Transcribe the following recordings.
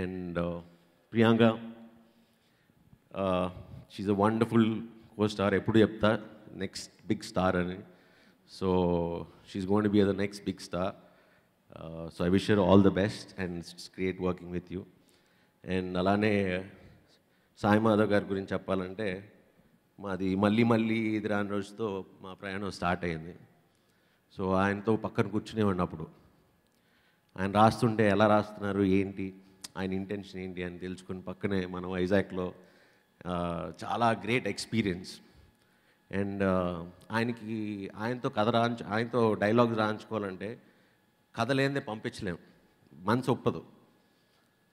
and Priyanka she's a wonderful co star ఎప్పుడు చెప్తా next big star అని so she's gonna be the next big star so I wish your all the best and it's working with you and అలానే సాయి మాధవ్ గారి గురించి చెప్పాలంటే మాది మళ్ళీ మళ్ళీ ఇది రాని రోజుతో మా ప్రయాణం స్టార్ట్ అయింది సో ఆయనతో పక్కన కూర్చునేవాడిని అప్పుడు ఆయన రాస్తుంటే ఎలా రాస్తున్నారు ఏంటి ఆయన ఇంటెన్షన్ ఏంటి అని తెలుసుకుని పక్కనే మనం వైజాగ్లో చాలా గ్రేట్ ఎక్స్పీరియన్స్ అండ్ ఆయనకి ఆయనతో కథ రాయించు ఆయనతో డైలాగ్స్ రాయించుకోవాలంటే కథ లేనిదే పంపించలేము మనసు ఒప్పదు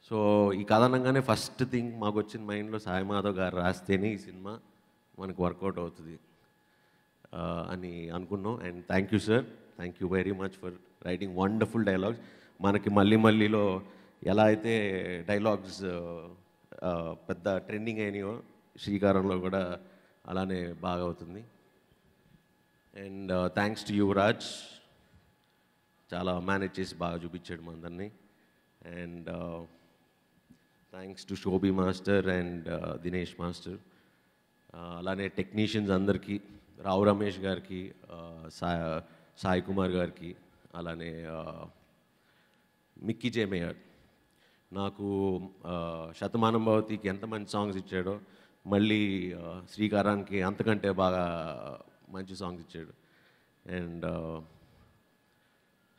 సో ఈ కథ అనగానే ఫస్ట్ థింగ్ మాకు వచ్చిన మైండ్లో సాయి మాధవ్ గారు రాస్తేనే ఈ సినిమా మనకు వర్కౌట్ అవుతుంది అని అనుకున్నాం and thank you sir thank you very much for writing wonderful dialogues మనకి మళ్ళీ మళ్ళీలో యలా అయితే డైలాగ్స్ పెద్ద ట్రెండింగ్ అయిన యో శిగారంలో కూడా అలానే భాగ అవుతుంది అండ్ థాంక్స్ టు యువరాజ్ చాల మనేజెస్ బాగా చూపించాడు మాందర్ని and thanks to Shobi master and Dinesh master అలానే టెక్నీషియన్స్ అందరికి రావు రమేష్ గారికి సాయి కుమార్ గారికి అలానే మిక్కి జమేర్ నాకు శతమానం భవతికి ఎంత మంచి సాంగ్స్ ఇచ్చాడో మళ్ళీ శ్రీకారానికి అంతకంటే బాగా మంచి సాంగ్స్ ఇచ్చాడు అండ్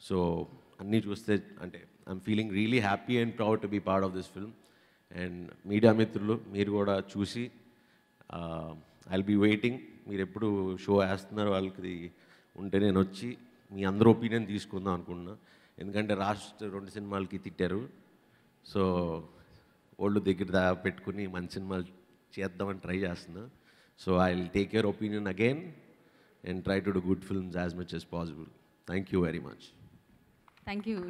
సో అన్నీ చూస్తే అంటే I'm feeling really happy and proud to be part of this film and media మిత్రులు మీరు కూడా చూసి ఐ బీ వెయిటింగ్ మీరు ఎప్పుడు షో వేస్తున్నారు వాళ్ళకి ఉంటే నేను వచ్చి మీ అందరూ ఒపీనియన్ తీసుకుందాం అనుకుంటున్నా ఎందుకంటే రాష్ట్ర రెండు సినిమాలకి తిట్టారు సో ఒళ్ళు దగ్గర దా పెట్టుకుని మంచి సినిమాలు చేద్దామని ట్రై చేస్తున్నా so I will take your opinion again and try to do good films as much as possible thank you very much thank you